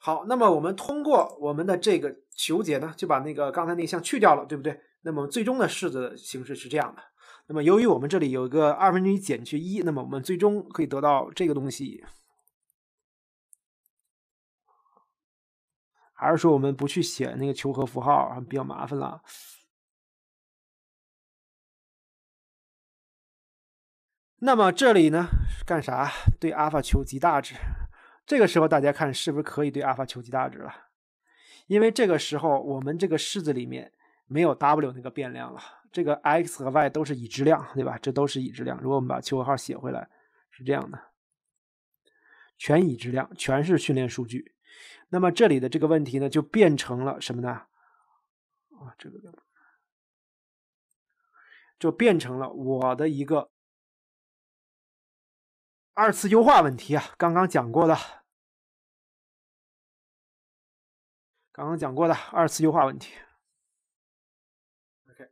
好，那么我们通过我们的这个求解呢，就把那个刚才那项去掉了，对不对？那么最终的式子形式是这样的。那么由于我们这里有一个二分之一减去一，那么我们最终可以得到这个东西，还是说我们不去写那个求和符号比较麻烦了？那么这里呢，干啥？对阿尔法求极大值。这个时候大家看是不是可以对阿尔法求极大值了？因为这个时候我们这个式子里面没有 W 那个变量了，这个 x 和 y 都是已知量，对吧？这都是已知量。如果我们把求和号写回来，是这样的，全已知量，全是训练数据。那么这里的这个问题呢，就变成了什么呢？啊，这个就变成了我的一个。二次优化问题啊，刚刚讲过的，刚刚讲过的二次优化问题。OK，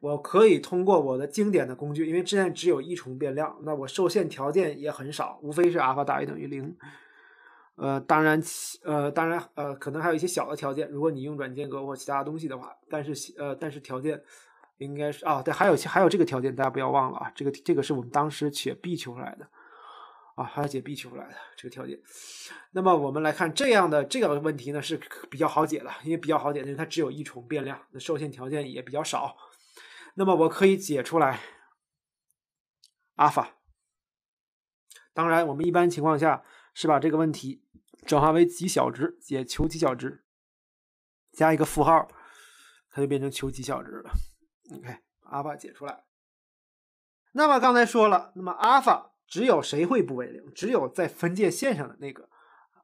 我可以通过我的经典的工具，因为之前只有一重变量，那我受限条件也很少，无非是阿尔法大于等于零。呃，当然，呃，当然，呃，可能还有一些小的条件。如果你用软件或其他东西的话，但是，呃，但是条件应该是啊，对，还有一些，还有这个条件，大家不要忘了啊，这个，这个是我们当时且必求出来的。啊，还要解 b 求出来的这个条件。那么我们来看这样的这个问题呢，是比较好解的，因为比较好解因为它只有一重变量，那受限条件也比较少。那么我可以解出来阿尔法。当然，我们一般情况下是把这个问题转化为极小值，解求极小值，加一个负号，它就变成求极小值了。o k 阿尔法解出来。那么刚才说了，那么阿尔法只有谁会不为零？只有在分界线上的那个，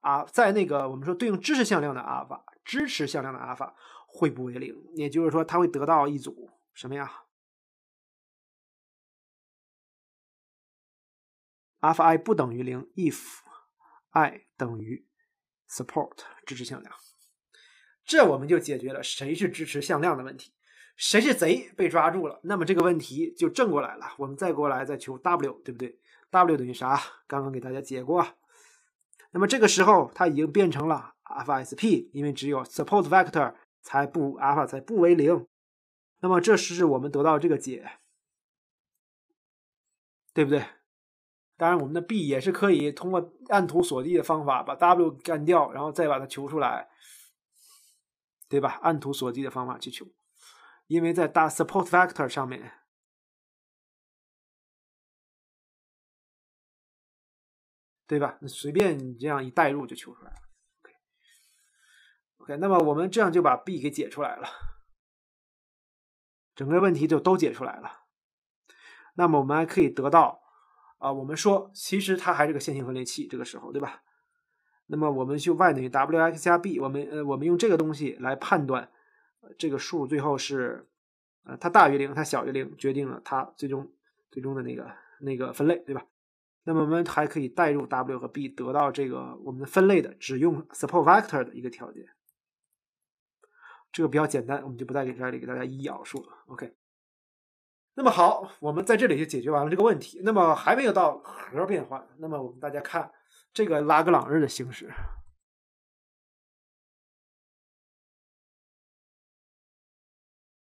啊，在那个我们说对应支持向量的阿尔法，支持向量的阿尔法会不为零。也就是说，它会得到一组什么呀？阿尔法 i 不等于零，if i 等于 support 支持向量。这我们就解决了谁是支持向量的问题。谁是贼被抓住了？那么这个问题就正过来了。我们再过来再求 w，对不对？W 等于啥？刚刚给大家解过。那么这个时候，它已经变成了 f s p 因为只有 support vector 才不法才不为零。那么这是我们得到这个解，对不对？当然，我们的 b 也是可以通过按图索骥的方法把 W 干掉，然后再把它求出来，对吧？按图索骥的方法去求，因为在大 support vector 上面。对吧？那随便你这样一代入就求出来了。OK，OK，那么我们这样就把 b 给解出来了，整个问题就都解出来了。那么我们还可以得到，啊，我们说其实它还是个线性分类器，这个时候对吧？那么我们就 y 等于 w x 加 b，我们呃我们用这个东西来判断这个数最后是，呃，它大于零，它小于零，决定了它最终最终的那个那个分类，对吧？那么我们还可以代入 w 和 b，得到这个我们分类的只用 support vector 的一个条件，这个比较简单，我们就不再在这里给大家一一描述了。OK，那么好，我们在这里就解决完了这个问题。那么还没有到核变换，那么我们大家看这个拉格朗日的形式，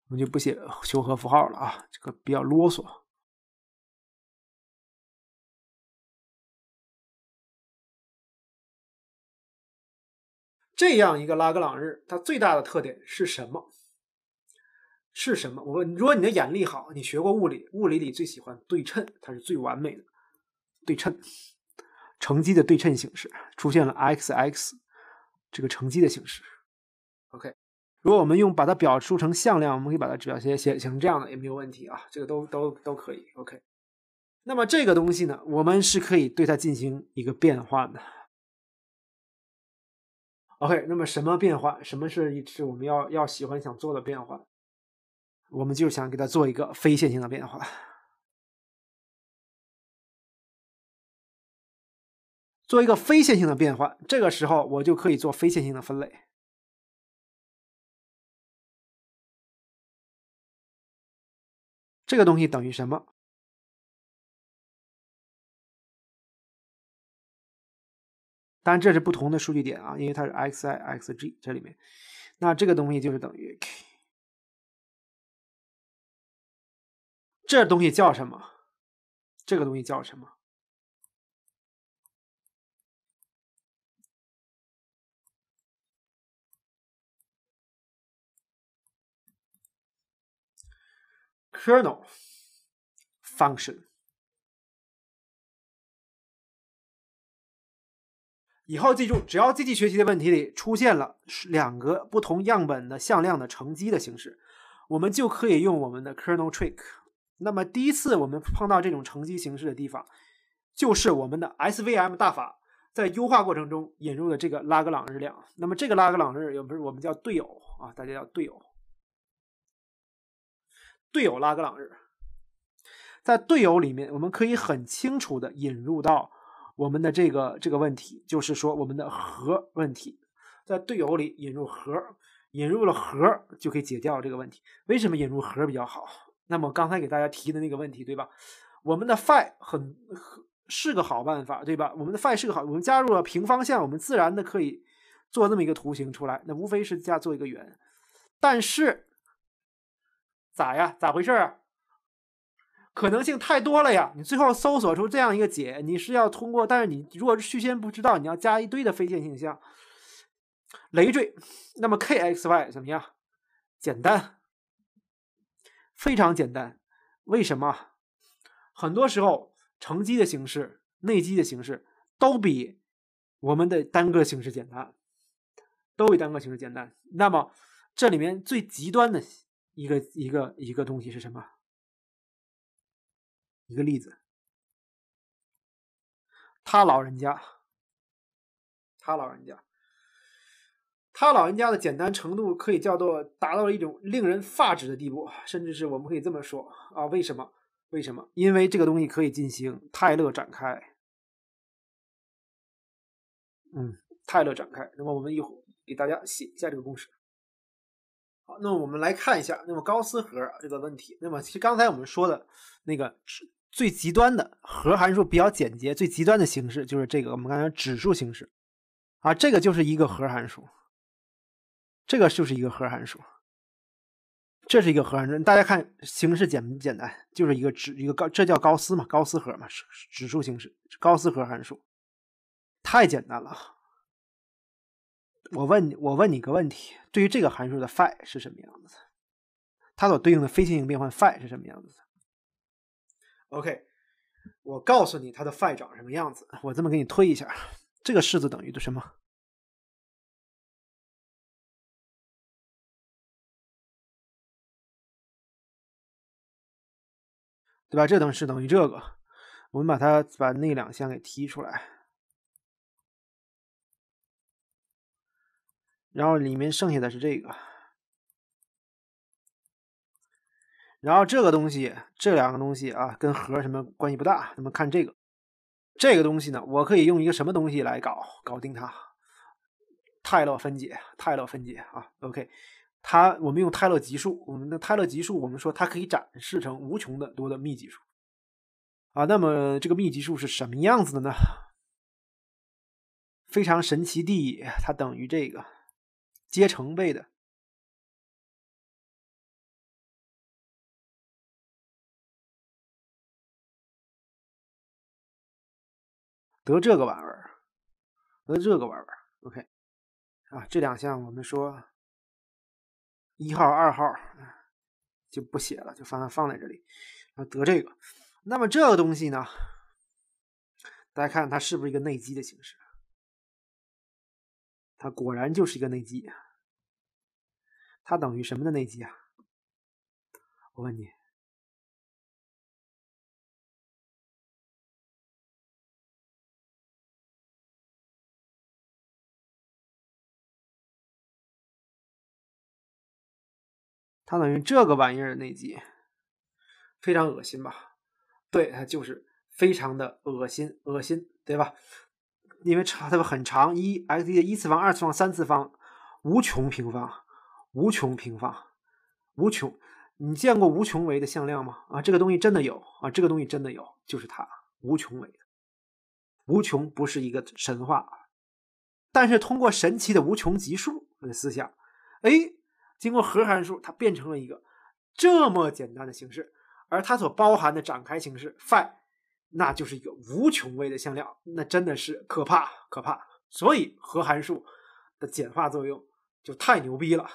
我们就不写求和符号了啊，这个比较啰嗦。这样一个拉格朗日，它最大的特点是什么？是什么？我问，如果你的眼力好，你学过物理，物理里最喜欢对称，它是最完美的对称，乘积的对称形式出现了 x x 这个乘积的形式。OK，如果我们用把它表述成向量，我们可以把它表接写写成这样的，也没有问题啊，这个都都都可以。OK，那么这个东西呢，我们是可以对它进行一个变换的。OK，那么什么变化？什么是一是我们要要喜欢想做的变化？我们就想给它做一个非线性的变化，做一个非线性的变换。这个时候我就可以做非线性的分类。这个东西等于什么？但这是不同的数据点啊，因为它是 x_i x g 这里面，那这个东西就是等于 k，这东西叫什么？这个东西叫什么？kernel function。以后记住，只要机器学习的问题里出现了两个不同样本的向量的乘积的形式，我们就可以用我们的 kernel trick。那么第一次我们碰到这种乘积形式的地方，就是我们的 SVM 大法在优化过程中引入的这个拉格朗日量。那么这个拉格朗日，又不是我们叫队友啊，大家叫队友，队友拉格朗日。在队友里面，我们可以很清楚的引入到。我们的这个这个问题，就是说我们的和问题，在队友里引入和，引入了和就可以解掉这个问题。为什么引入和比较好？那么刚才给大家提的那个问题，对吧？我们的 phi 很是个好办法，对吧？我们的 phi 是个好，我们加入了平方向，我们自然的可以做那么一个图形出来，那无非是加做一个圆。但是咋呀？咋回事？啊？可能性太多了呀！你最后搜索出这样一个解，你是要通过，但是你如果是先不知道，你要加一堆的非线性项，累赘。那么 kxy 怎么样？简单，非常简单。为什么？很多时候乘积的形式、内积的形式都比我们的单个形式简单，都比单个形式简单。那么这里面最极端的一个一个一个东西是什么？一个例子，他老人家，他老人家，他老人家的简单程度可以叫做达到了一种令人发指的地步，甚至是我们可以这么说啊？为什么？为什么？因为这个东西可以进行泰勒展开，嗯，泰勒展开。那么我们一会儿给大家写一下这个公式。好，那我们来看一下，那么高斯核这个问题，那么其实刚才我们说的那个是。最极端的核函数比较简洁，最极端的形式就是这个。我们刚才指数形式啊，这个就是一个核函数，这个就是一个核函数，这是一个核函数。大家看形式简不简单？就是一个指一个高，这叫高斯嘛，高斯核嘛，指数形式，高斯核函数，太简单了。我问你，我问你个问题：对于这个函数的 phi 是什么样子的？它所对应的非线性变换 phi 是什么样子的？OK，我告诉你它的 phi 长什么样子。我这么给你推一下，这个式子等于的什么？对吧？这等式等于这个。我们把它把那两项给提出来，然后里面剩下的是这个。然后这个东西，这两个东西啊，跟和什么关系不大。那么看这个，这个东西呢，我可以用一个什么东西来搞搞定它？泰勒分解，泰勒分解啊。OK，它我们用泰勒级数，我们的泰勒级数，我们说它可以展示成无穷的多的幂级数啊。那么这个幂级数是什么样子的呢？非常神奇地，它等于这个阶乘倍的。得这个玩玩，得这个玩玩，OK，啊，这两项我们说一号、二号就不写了，就放放在这里。啊，得这个，那么这个东西呢，大家看它是不是一个内积的形式？它果然就是一个内积，它等于什么的内积啊？我问你。它等于这个玩意儿，那集非常恶心吧？对，它就是非常的恶心，恶心，对吧？因为长，它很长，一 x 的一次方、二次方、三次方，无穷平方，无穷平方，无穷。你见过无穷维的向量吗？啊，这个东西真的有啊，这个东西真的有，就是它，无穷维无穷不是一个神话，但是通过神奇的无穷级数的思想，哎。经过核函数，它变成了一个这么简单的形式，而它所包含的展开形式 phi，那就是一个无穷位的向量，那真的是可怕可怕。所以核函数的简化作用就太牛逼了。